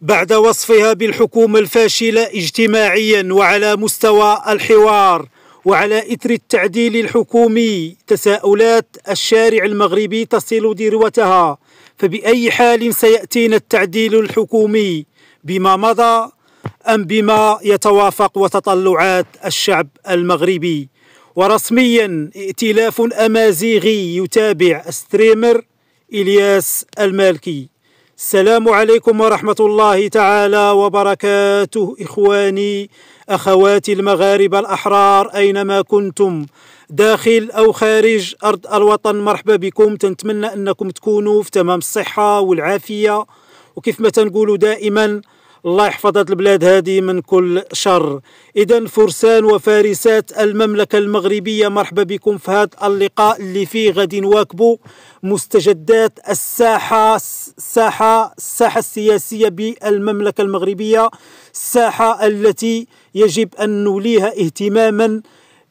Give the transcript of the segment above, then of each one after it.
بعد وصفها بالحكومة الفاشلة اجتماعيا وعلى مستوى الحوار وعلى إثر التعديل الحكومي تساؤلات الشارع المغربي تصل ذروتها فبأي حال سيأتينا التعديل الحكومي بما مضى أم بما يتوافق وتطلعات الشعب المغربي ورسميا ائتلاف أمازيغي يتابع ستريمر إلياس المالكي السلام عليكم ورحمة الله تعالى وبركاته إخواني أخواتي المغاربة الأحرار أينما كنتم داخل أو خارج أرض الوطن مرحبا بكم تنتمنى أنكم تكونوا في تمام الصحة والعافية وكيف ما تنقولوا دائما الله يحفظ هذه البلاد هذه من كل شر اذا فرسان وفارسات المملكه المغربيه مرحبا بكم في هذا اللقاء اللي فيه غادي نواكبوا مستجدات الساحه الساحه الساحه السياسيه بالمملكه المغربيه الساحه التي يجب ان نوليها اهتماما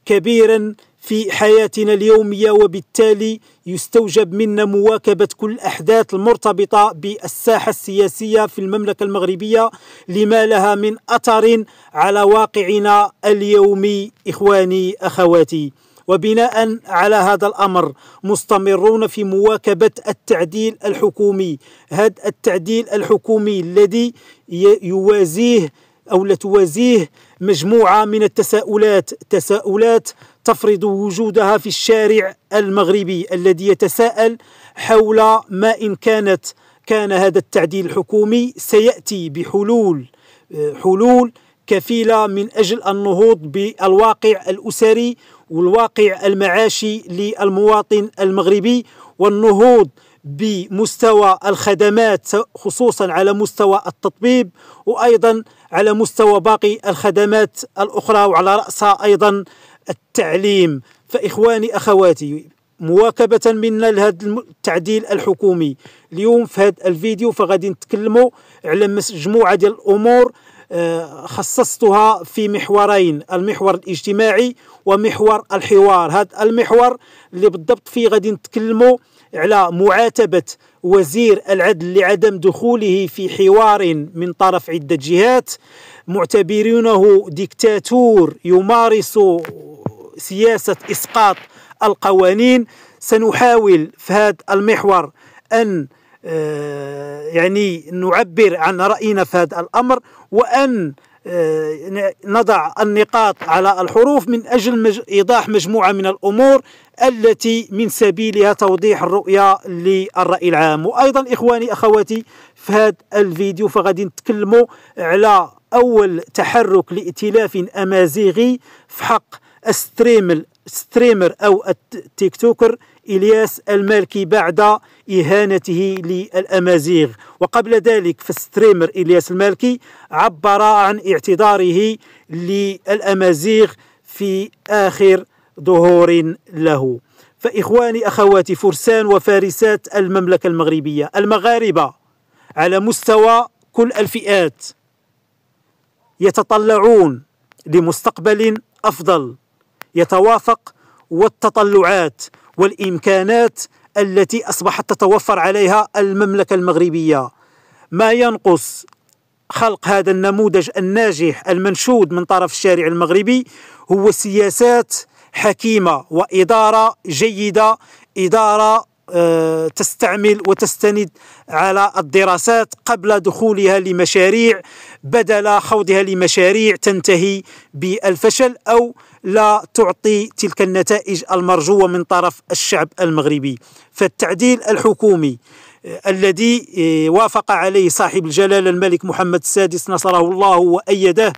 كبيرا في حياتنا اليومية وبالتالي يستوجب منا مواكبة كل الأحداث المرتبطة بالساحة السياسية في المملكة المغربية لما لها من أثر على واقعنا اليومي إخواني أخواتي وبناء على هذا الامر مستمرون في مواكبه التعديل الحكومي، هذا التعديل الحكومي الذي يوازيه او لتوازيه مجموعة من التساؤلات تساؤلات تفرض وجودها في الشارع المغربي الذي يتساءل حول ما إن كانت كان هذا التعديل الحكومي سيأتي بحلول آه، حلول كفيلة من أجل النهوض بالواقع الأسري والواقع المعاشي للمواطن المغربي والنهوض بمستوى الخدمات خصوصا على مستوى التطبيب وأيضا على مستوى باقي الخدمات الأخرى وعلى رأسها أيضا التعليم فإخواني أخواتي مواكبة منا لهذا التعديل الحكومي اليوم في هذا الفيديو فغادي نتكلموا على مجموعة ديال الأمور آه، خصصتها في محورين المحور الاجتماعي ومحور الحوار هذا المحور اللي بالضبط فيه غادي نتكلموا على معاتبة وزير العدل لعدم دخوله في حوار من طرف عدة جهات معتبرينه ديكتاتور يمارس سياسة إسقاط القوانين سنحاول في هذا المحور أن آه، يعني نعبر عن رأينا في هذا الأمر وأن آه، نضع النقاط على الحروف من أجل إيضاح مجموعة من الأمور التي من سبيلها توضيح الرؤية للرأي العام وأيضا إخواني أخواتي في هذا الفيديو فغادي نتكلموا على أول تحرك لائتلاف أمازيغي في حق الستريمر ستريمر أو التيك توكر إلياس المالكي بعد إهانته للأمازيغ وقبل ذلك فالستريمر إلياس المالكي عبر عن اعتذاره للأمازيغ في آخر ظهور له فإخواني أخواتي فرسان وفارسات المملكة المغربية المغاربة على مستوى كل الفئات يتطلعون لمستقبل أفضل يتوافق والتطلعات والإمكانات التي أصبحت تتوفر عليها المملكة المغربية ما ينقص خلق هذا النموذج الناجح المنشود من طرف الشارع المغربي هو سياسات حكيمة وإدارة جيدة إدارة آه، تستعمل وتستند على الدراسات قبل دخولها لمشاريع بدل خوضها لمشاريع تنتهي بالفشل أو لا تعطي تلك النتائج المرجوة من طرف الشعب المغربي فالتعديل الحكومي آه، الذي آه، وافق عليه صاحب الجلالة الملك محمد السادس نصره الله وأيده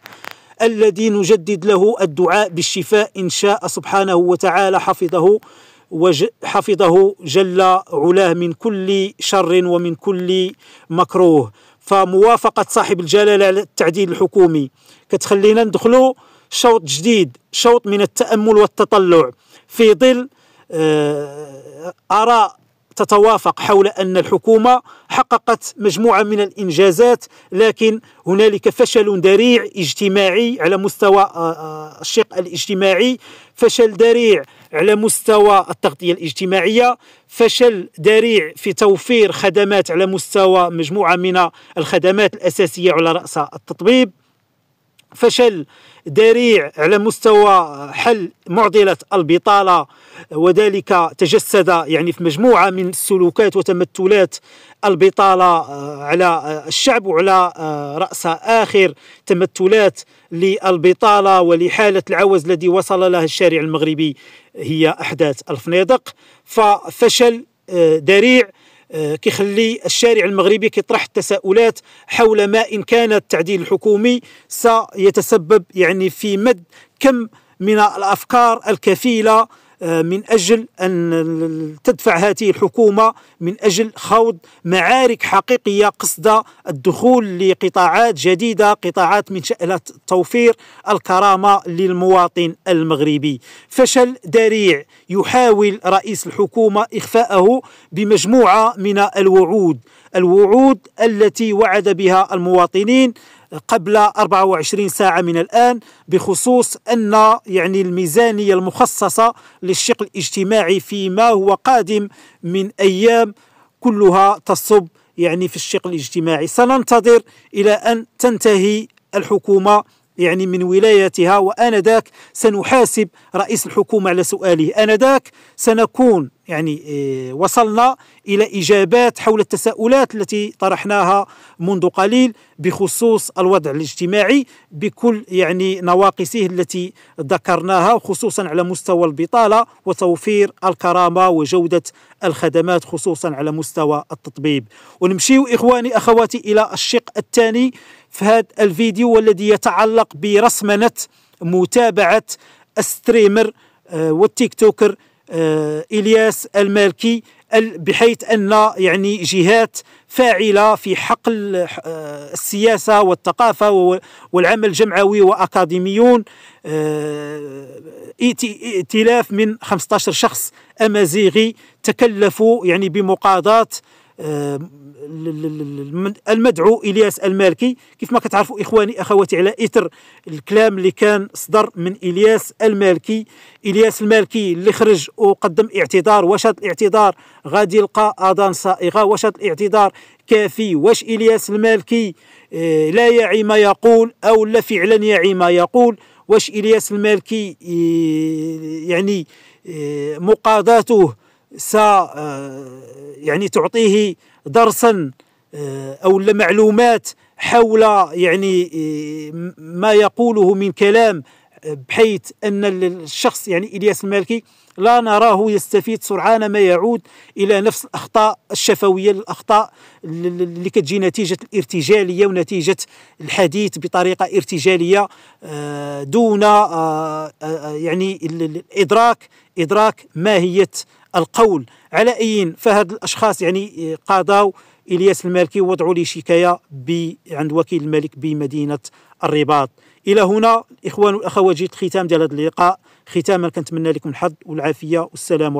الذي نجدد له الدعاء بالشفاء إن شاء سبحانه وتعالى حفظه حفظه جل علاه من كل شر ومن كل مكروه فموافقة صاحب الجلالة على التعديل الحكومي كتخلينا ندخلوا شوط جديد شوط من التأمل والتطلع في ظل آه، آراء تتوافق حول أن الحكومة حققت مجموعة من الإنجازات لكن هنالك فشل ذريع اجتماعي على مستوى آه، آه، الشق الاجتماعي فشل ذريع على مستوى التغطية الاجتماعية فشل ذريع في توفير خدمات على مستوى مجموعة من الخدمات الأساسية على رأس التطبيب فشل ذريع على مستوى حل معضله البطاله وذلك تجسد يعني في مجموعه من السلوكات وتمثلات البطاله آه، على آه، الشعب وعلى آه، راس اخر تمثلات للبطاله ولحاله العوز الذي وصل لها الشارع المغربي هي احداث الفنادق ففشل ذريع آه، كيخلي الشارع المغربي كيطرح التساؤلات حول ما ان كان التعديل الحكومي سيتسبب يعني في مد كم من الافكار الكفيله آه، من أجل أن تدفع هذه الحكومة من أجل خوض معارك حقيقية قصد الدخول لقطاعات جديدة قطاعات من شأنها توفير الكرامة للمواطن المغربي فشل ذريع يحاول رئيس الحكومة إخفاءه بمجموعة من الوعود الوعود التي وعد بها المواطنين قبل 24 ساعة من الآن بخصوص أن يعني الميزانية المخصصة للشق الاجتماعي فيما هو قادم من أيام كلها تصب يعني في الشق الاجتماعي سننتظر إلى أن تنتهي الحكومة يعني من ولايتها وآنذاك سنحاسب رئيس الحكومة على سؤاله آنذاك سنكون يعني آه، وصلنا إلى إجابات حول التساؤلات التي طرحناها منذ قليل بخصوص الوضع الاجتماعي بكل يعني نواقصه التي ذكرناها خصوصا على مستوى البطالة وتوفير الكرامة وجودة الخدمات خصوصا على مستوى التطبيب ونمشيو إخواني أخواتي إلى الشق الثاني في هذا الفيديو والذي يتعلق برسمنة متابعة الستريمر آه، والتيك توكر آه، الياس المالكي بحيث ان يعني جهات فاعله في حقل آه، السياسه والثقافه والعمل الجمعوي واكاديميون آه، ائتلاف من 15 شخص امازيغي تكلفوا يعني بمقاضاه المدعو الياس المالكي كيف ما كتعرفوا اخواني اخواتي على اثر الكلام اللي كان صدر من الياس المالكي الياس المالكي اللي خرج وقدم اعتذار واش هذا الاعتذار غادي يلقى اذان صائغه واش هذا الاعتذار كافي واش الياس المالكي آه، لا يعي ما يقول او لا فعلا يعي ما يقول واش الياس المالكي آه، يعني آه، مقاضاته س آه، يعني تعطيه درسا آه، او معلومات حول يعني آه، ما يقوله من كلام بحيث ان الشخص يعني الياس المالكي لا نراه يستفيد سرعان ما يعود الى نفس الاخطاء الشفويه الاخطاء اللي كتجي نتيجه الارتجاليه ونتيجه الحديث بطريقه ارتجاليه آه، دون آه، آه، يعني الادراك ادراك ماهيه القول على اي فهاد الاشخاص يعني قاضوا الياس المالكي ووضعوا لي شكايه ب عند وكيل الملك بمدينه الرباط الى هنا الاخوان والاخوات جيت ختام ديال هذا اللقاء ختاما كنتمنى لكم الحظ والعافيه والسلام